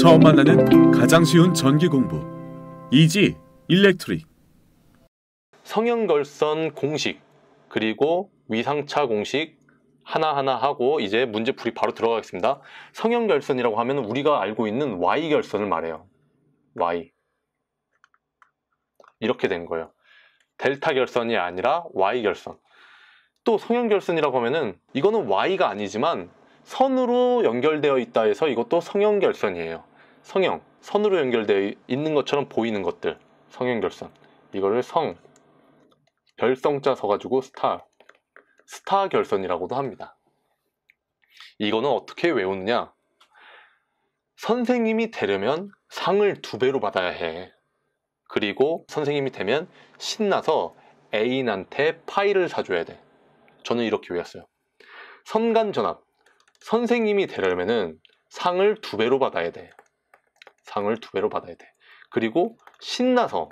처음 만나는 가장 쉬운 전기 공부 이지 일렉트릭 성형결선 공식 그리고 위상차 공식 하나하나 하고 이제 문제풀이 바로 들어가겠습니다. 성형결선이라고 하면 우리가 알고 있는 Y결선을 말해요. Y 이렇게 된 거예요. 델타 결선이 아니라 Y 결선. 또 성형 결선이라고 하면은 이거는 Y가 아니지만 선으로 연결되어 있다 해서 이것도 성형 결선이에요. 성형, 선으로 연결되어 있는 것처럼 보이는 것들, 성형결선. 이거를 성, 별성자 써가지고 스타, 스타 결선이라고도 합니다. 이거는 어떻게 외우느냐? 선생님이 되려면 상을 두 배로 받아야 해. 그리고 선생님이 되면 신나서 애인한테 파일을 사줘야 돼. 저는 이렇게 외웠어요. 선간전압. 선생님이 되려면 상을 두 배로 받아야 돼. 상을 두 배로 받아야 돼. 그리고 신나서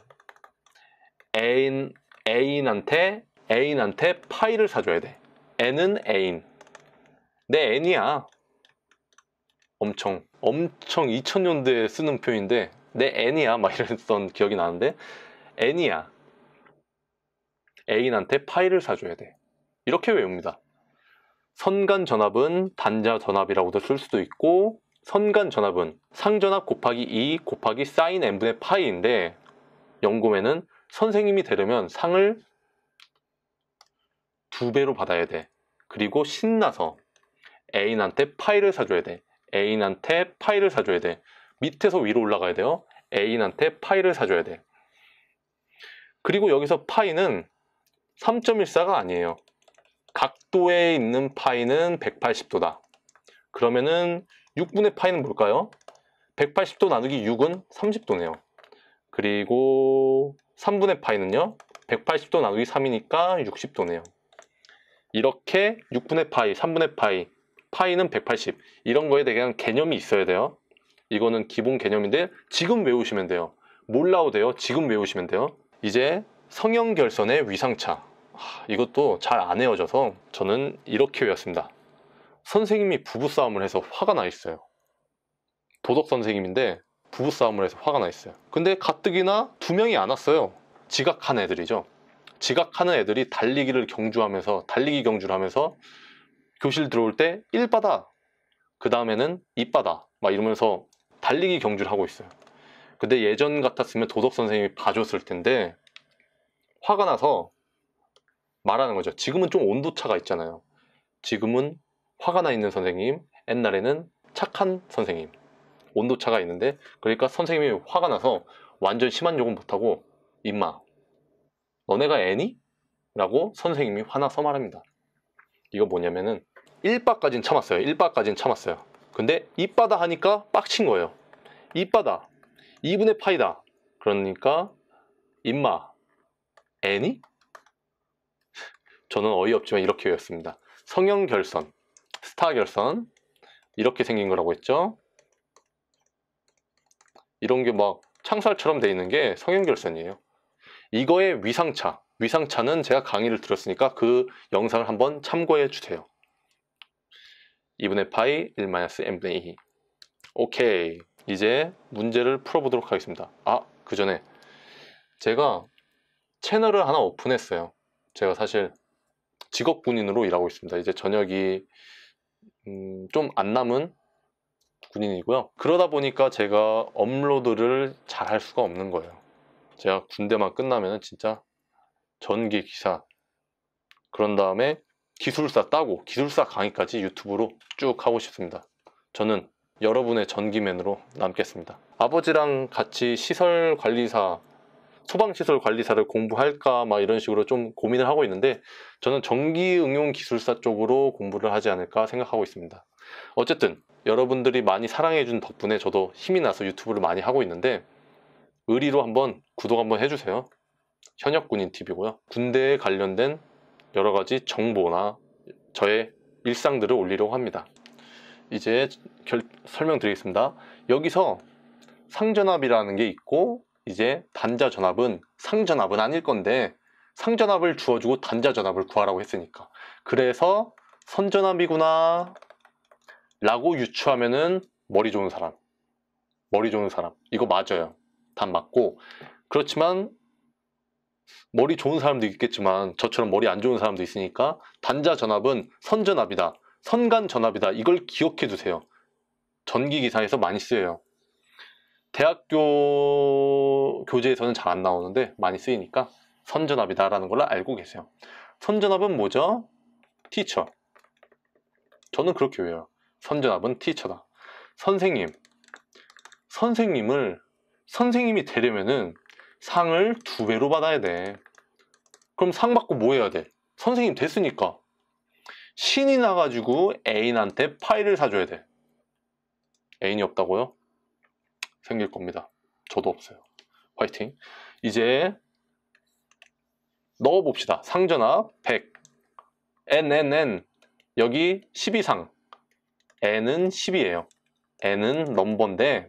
애인 애인한테 애인한테 파이를 사줘야 돼. 애는 애인. 내 애니야. 엄청 엄청 2000년대에 쓰는 표현인데 내 애니야 막 이랬던 기억이 나는데 애니야. 애인한테 파이를 사줘야 돼. 이렇게 외웁니다. 선간 전압은 단자 전압이라고도 쓸 수도 있고 선간 전압은 상전압 곱하기 2 e 곱하기 사인 n분의 파이인데 연금에는 선생님이 되려면 상을 두 배로 받아야 돼. 그리고 신나서 애인한테 파이를 사줘야 돼. 애인한테 파이를 사줘야 돼. 밑에서 위로 올라가야 돼요. 애인한테 파이를 사줘야 돼. 그리고 여기서 파이는 3.14가 아니에요. 각도에 있는 파이는 180도다. 그러면은 6분의 파이는 뭘까요? 180도 나누기 6은 30도네요. 그리고 3분의 파이는요. 180도 나누기 3이니까 60도네요. 이렇게 6분의 파이, 3분의 파이, 파이는 180 이런 거에 대한 개념이 있어야 돼요. 이거는 기본 개념인데 지금 외우시면 돼요. 몰라도 돼요. 지금 외우시면 돼요. 이제 성형결선의 위상차 이것도 잘 안 외워져서 저는 이렇게 외웠습니다. 선생님이 부부싸움을 해서 화가 나 있어요. 도덕 선생님인데 부부싸움을 해서 화가 나 있어요. 근데 가뜩이나 두 명이 안 왔어요. 지각한 애들이죠. 지각하는 애들이 달리기를 경주하면서 달리기 경주를 하면서 교실 들어올 때 1바다 그 다음에는 2바다 막 이러면서 달리기 경주를 하고 있어요. 근데 예전 같았으면 도덕 선생님이 봐줬을 텐데 화가 나서 말하는 거죠. 지금은 좀 온도차가 있잖아요. 지금은 화가 나 있는 선생님, 옛날에는 착한 선생님. 온도차가 있는데 그러니까 선생님이 화가 나서 완전 심한 욕은 못하고 임마 너네가 애니? 라고 선생님이 화나서 말합니다. 이거 뭐냐면은 1바까진 참았어요. 1바까진 참았어요. 근데 2바다 하니까 빡친 거예요. 2바다 2분의 파이다. 그러니까 임마 애니? 저는 어이없지만 이렇게 외웠습니다. 성형 결선 스타 결선 이렇게 생긴 거라고 했죠 이런 게 막 창살처럼 돼 있는 게 성형 결선이에요 이거의 위상차 위상차는 제가 강의를 들었으니까 그 영상을 한번 참고해 주세요 2분의 파이 1-m분의 2 오케이 이제 문제를 풀어보도록 하겠습니다 아 그 전에 제가 채널을 하나 오픈했어요 제가 사실 직업군인으로 일하고 있습니다 이제 저녁이 음, 좀 안 남은 군인이고요. 그러다 보니까 제가 업로드를 잘 할 수가 없는 거예요. 제가 군대만 끝나면 진짜 전기 기사 그런 다음에 기술사 따고 기술사 강의까지 유튜브로 쭉 하고 싶습니다. 저는 여러분의 전기맨으로 남겠습니다. 아버지랑 같이 시설 관리사 소방시설 관리사를 공부할까 막 이런 식으로 좀 고민을 하고 있는데 저는 전기응용기술사 쪽으로 공부를 하지 않을까 생각하고 있습니다. 어쨌든 여러분들이 많이 사랑해준 덕분에 저도 힘이 나서 유튜브를 많이 하고 있는데 의리로 한번 구독 한번 해주세요. 현역군인TV고요. 군대에 관련된 여러 가지 정보나 저의 일상들을 올리려고 합니다. 이제 결, 설명드리겠습니다. 여기서 상전압이라는 게 있고 이제 단자 전압은 상전압은 아닐 건데 상전압을 주어주고 단자 전압을 구하라고 했으니까 그래서 선전압이구나 라고 유추하면은 머리 좋은 사람 머리 좋은 사람 이거 맞아요 답 맞고 그렇지만 머리 좋은 사람도 있겠지만 저처럼 머리 안 좋은 사람도 있으니까 단자 전압은 선전압이다 선간 전압이다 이걸 기억해 두세요 전기기사에서 많이 쓰여요 대학교 교재에서는 잘 안 나오는데 많이 쓰이니까 선전압이다라는 걸 알고 계세요. 선전압은 뭐죠? 티처. 저는 그렇게 외워요. 선전압은 티처다. 선생님. 선생님을 선생님이 되려면은 상을 두 배로 받아야 돼. 그럼 상 받고 뭐 해야 돼? 선생님 됐으니까. 신이 나가지고 애인한테 파일을 사줘야 돼. 애인이 없다고요? 생길 겁니다. 저도 없어요. 화이팅. 이제 넣어봅시다. 상전압 100. NNN. 여기 12상. N은 10이에요. N은 넘버인데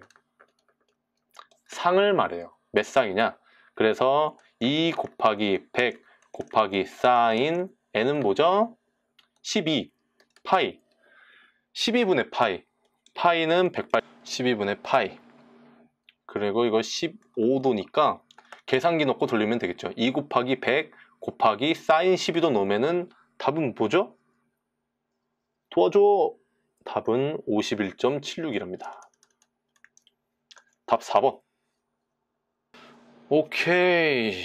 상을 말해요. 몇 상이냐? 그래서 2 곱하기 100 곱하기 사인 N은 뭐죠? 12 파이 12분의 파이 파이는 1 0 8 12분의 파이 그리고 이거 15도니까 계산기 넣고 돌리면 되겠죠 2 곱하기 100 곱하기 사인 12도 넣으면은 답은 뭐죠? 도와줘! 답은 51.76이랍니다 답 4번 오케이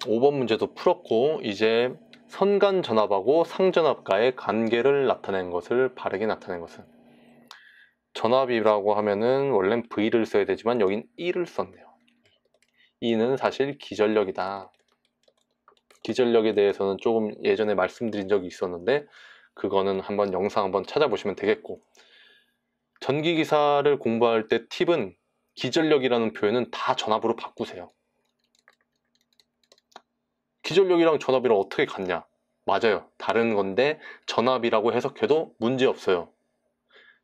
5번 문제도 풀었고 이제 선간 전압하고 상전압과의 관계를 나타낸 것을 바르게 나타낸 것은 전압이라고 하면은 원래는 V를 써야 되지만 여긴 E를 썼네요. E는 사실 기전력이다. 기전력에 대해서는 조금 예전에 말씀드린 적이 있었는데 그거는 한번 영상 한번 찾아보시면 되겠고 전기기사를 공부할 때 팁은 기전력이라는 표현은 다 전압으로 바꾸세요. 기전력이랑 전압이랑 어떻게 같냐? 맞아요. 다른 건데 전압이라고 해석해도 문제없어요.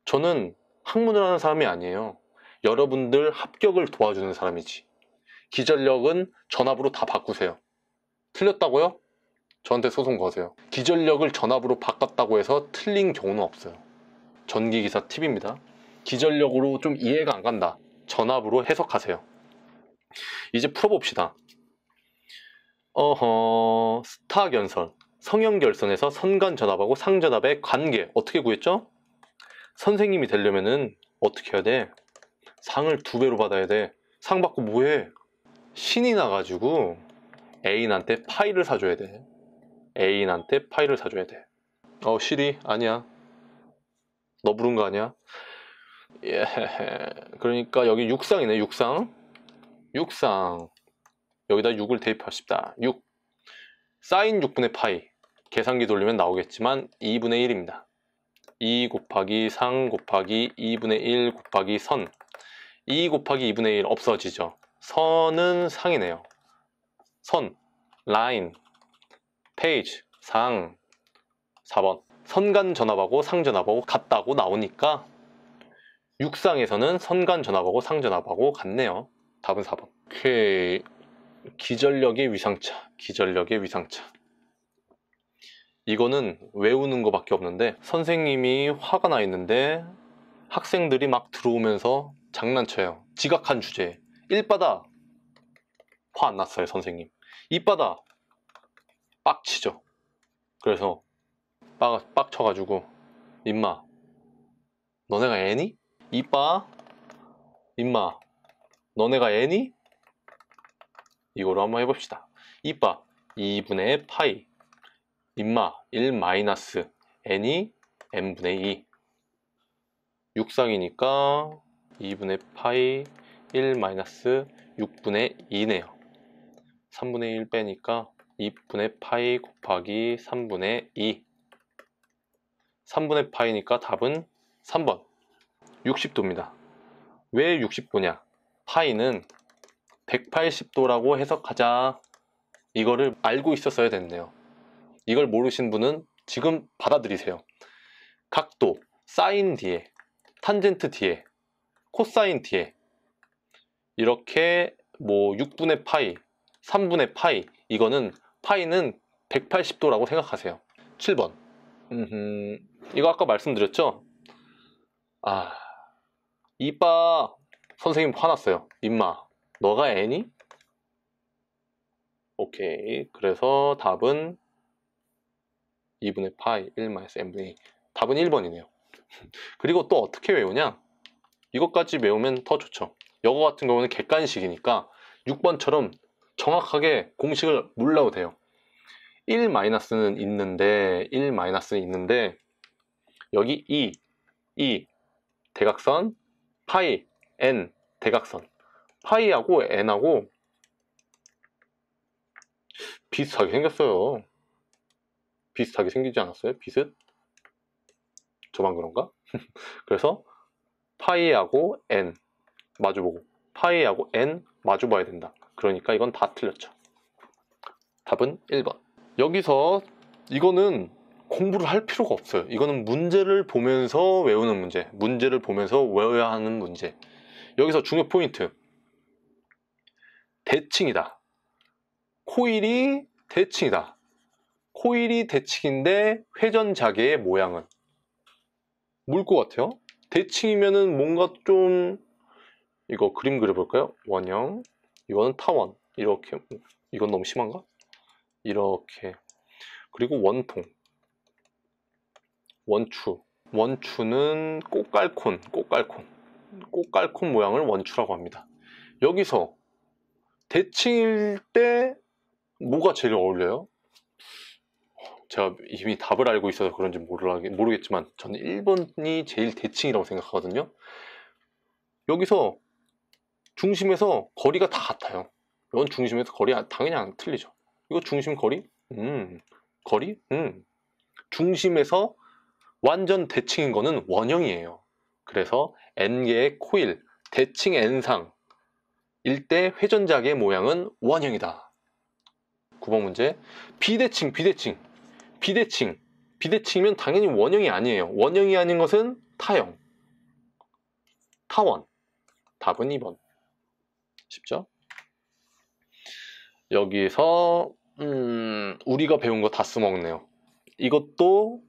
저는 학문을 하는 사람이 아니에요. 여러분들 합격을 도와주는 사람이지. 기전력은 전압으로 다 바꾸세요. 틀렸다고요? 저한테 소송 거세요. 기전력을 전압으로 바꿨다고 해서 틀린 경우는 없어요. 전기기사 팁입니다. 기전력으로 좀 이해가 안 간다. 전압으로 해석하세요. 이제 풀어봅시다. 어허, 스타 견설 성형 결선에서 선간 전압하고 상전압의 관계 어떻게 구했죠? 선생님이 되려면은 어떻게 해야 돼? 상을 두 배로 받아야 돼. 상 받고 뭐해? 신이 나가지고 애인한테 파이를 사줘야 돼. 애인한테 파이를 사줘야 돼. 어, 시리, 아니야. 너 부른 거 아니야? 예. 그러니까 여기 육상이네, 육상. 육상. 여기다 6을 대입합시다 6. 사인 6분의 파이. 계산기 돌리면 나오겠지만 2분의 1입니다. 2 곱하기 상 곱하기 2분의 1 곱하기 선. 2 곱하기 2분의 1 없어지죠. 선은 상이네요. 선, 라인, 페이지, 상. 4번. 선간 전압하고 상전압하고 같다고 나오니까 육상에서는 선간 전압하고 상전압하고 같네요. 답은 4번. 오케이. 기전력의 위상차. 기전력의 위상차. 이거는 외우는 거밖에 없는데 선생님이 화가 나 있는데 학생들이 막 들어오면서 장난쳐요. 지각한 주제에. 1바다 화 안 났어요 선생님. 2바다 빡치죠. 그래서 빡, 빡쳐가지고 임마 너네가 애니? 이빠 임마 너네가 애니? 이거로 한번 해봅시다. 이빠 2분의 파이 임마 1 n이 n분의 2 6상이니까 2분의 파이 1 6분의 2네요 3분의 1 빼니까 2분의 파이 곱하기 3분의 2 3분의 파이니까 답은 3번 60도입니다 왜 60도냐 파이는 180도라고 해석하자 이거를 알고 있었어야 됐네요 이걸 모르신 분은 지금 받아들이세요. 각도, 사인 뒤에, 탄젠트 뒤에, 코사인 뒤에 이렇게 뭐 6분의 파이, 3분의 파이 이거는 파이는 180도라고 생각하세요. 7번 음흠, 이거 아까 말씀드렸죠? 아 이빠 선생님 화났어요. 임마 너가 애니? 오케이 그래서 답은 2분의 파이 1 마이너스 n분의 2. 답은 1번이네요. 그리고 또 어떻게 외우냐? 이것까지 외우면 더 좋죠. 영거 같은 경우는 객관식이니까 6번처럼 정확하게 공식을 몰라도 돼요. 1 마이너스는 있는데 1 마이너스는 있는데 여기 2, 2 대각선 파이 n 대각선 파이하고 n하고 비슷하게 생겼어요. 비슷하게 생기지 않았어요? 비슷? 저만 그런가? 그래서 파이하고 n 마주보고 파이하고 n 마주봐야 된다. 그러니까 이건 다 틀렸죠. 답은 1번. 여기서 이거는 공부를 할 필요가 없어요. 이거는 문제를 보면서 외우는 문제, 문제를 보면서 외워야 하는 문제. 여기서 중요 포인트. 대칭이다. 코일이 대칭이다. 코일이 대칭인데 회전 자개의 모양은 물 것 같아요. 대칭이면은 뭔가 좀 이거 그림 그려볼까요? 원형 이거는 타원 이렇게 이건 너무 심한가? 이렇게 그리고 원통 원추 원추는 꽃갈콘 꽃갈콘 꽃갈콘 모양을 원추라고 합니다. 여기서 대칭일 때 뭐가 제일 어울려요? 제가 이미 답을 알고 있어서 그런지 모르겠지만 저는 1번이 제일 대칭이라고 생각하거든요. 여기서 중심에서 거리가 다 같아요. 이건 중심에서 거리 아, 당연히 안 틀리죠. 이거 중심 거리? 음, 거리? 음. 중심에서 완전 대칭인 거는 원형이에요. 그래서 N개의 코일, 대칭 N상 일대 회전작의 모양은 원형이다. 9번 문제. 비대칭, 비대칭. 비대칭. 비대칭이면 당연히 원형이 아니에요. 원형이 아닌 것은 타형. 타원. 답은 2번. 쉽죠? 여기서 음, 우리가 배운 거다 써먹네요. 이것도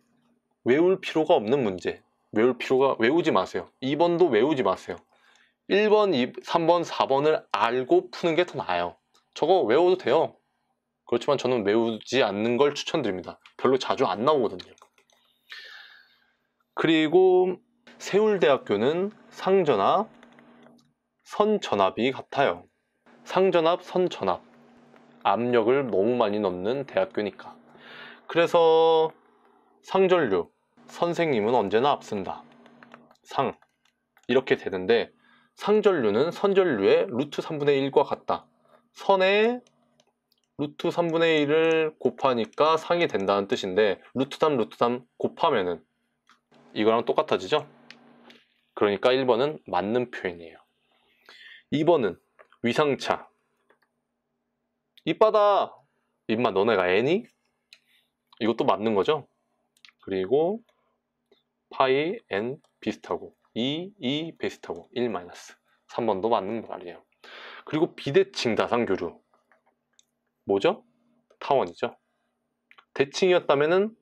외울 필요가 없는 문제. 외울 필요가 외우지 마세요. 2번도 외우지 마세요. 1번, 2, 3번, 4번을 알고 푸는 게 더 나아요. 저거 외워도 돼요. 그렇지만 저는 외우지 않는 걸 추천드립니다. 별로 자주 안 나오거든요. 그리고 세울대학교는 상전압, 선전압이 같아요. 상전압, 선전압. 압력을 너무 많이 넣는 대학교니까. 그래서 상전류, 선생님은 언제나 앞선다. 상. 이렇게 되는데 상전류는 선전류의 루트 3분의 1과 같다. 선의 루트 3분의 1을 곱하니까 상이 된다는 뜻인데 루트 3 루트 3 곱하면은 이거랑 똑같아지죠? 그러니까 1번은 맞는 표현이에요. 2번은 위상차 이바다 입마 너네가 애니? 이것도 맞는 거죠? 그리고 파이 n 비슷하고 2, 2 비슷하고 1 마이너스 3번도 맞는 말이에요. 그리고 비대칭 다상교류 뭐죠? 타원이죠. 대칭이었다면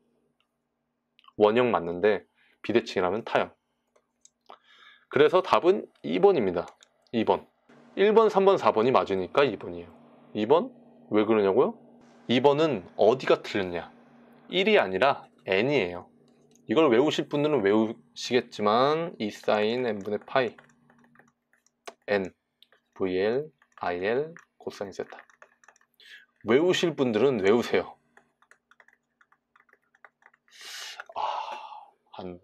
원형 맞는데 비대칭이라면 타형. 그래서 답은 2번입니다. 2번. 1번, 3번, 4번이 맞으니까 2번이에요. 2번? 왜 그러냐고요? 2번은 어디가 틀렸냐? 1이 아니라 n이에요. 이걸 외우실 분들은 외우시겠지만 이 사인 n분의 파이 n vl il 코사인 세타 외우실 분들은 외우세요. 아, 한,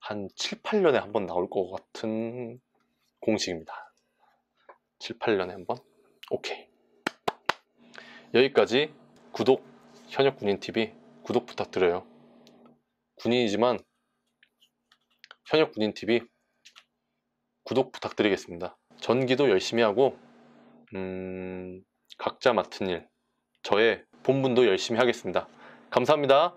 한 7, 8년에 한 번 나올 것 같은 공식입니다. 7, 8년에 한 번? 오케이. 여기까지 구독 현역 군인 TV 구독 부탁드려요. 군인이지만 현역 군인 TV 구독 부탁드리겠습니다. 전기도 열심히 하고 음... 각자 맡은 일 저의 본분도 열심히 하겠습니다. 감사합니다.